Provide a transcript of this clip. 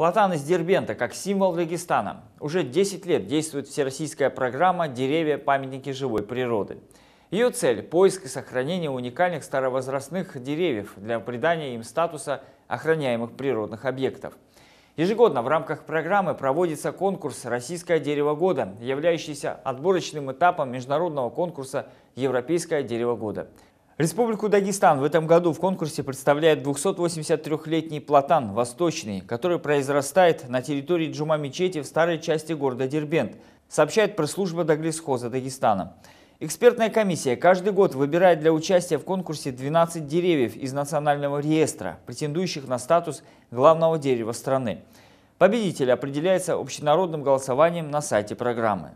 Платан из Дербента как символ Дагестана. Уже 10 лет действует всероссийская программа «Деревья. Памятники живой природы». Ее цель – поиск и сохранение уникальных старовозрастных деревьев для придания им статуса охраняемых природных объектов. Ежегодно в рамках программы проводится конкурс «Российское дерево года», являющийся отборочным этапом международного конкурса «Европейское дерево года». Республику Дагестан в этом году в конкурсе представляет 283-летний платан «Восточный», который произрастает на территории Джума-мечети в старой части города Дербент, сообщает пресс-служба Даглисхоза Дагестана. Экспертная комиссия каждый год выбирает для участия в конкурсе 12 деревьев из национального реестра, претендующих на статус главного дерева страны. Победитель определяется общенародным голосованием на сайте программы.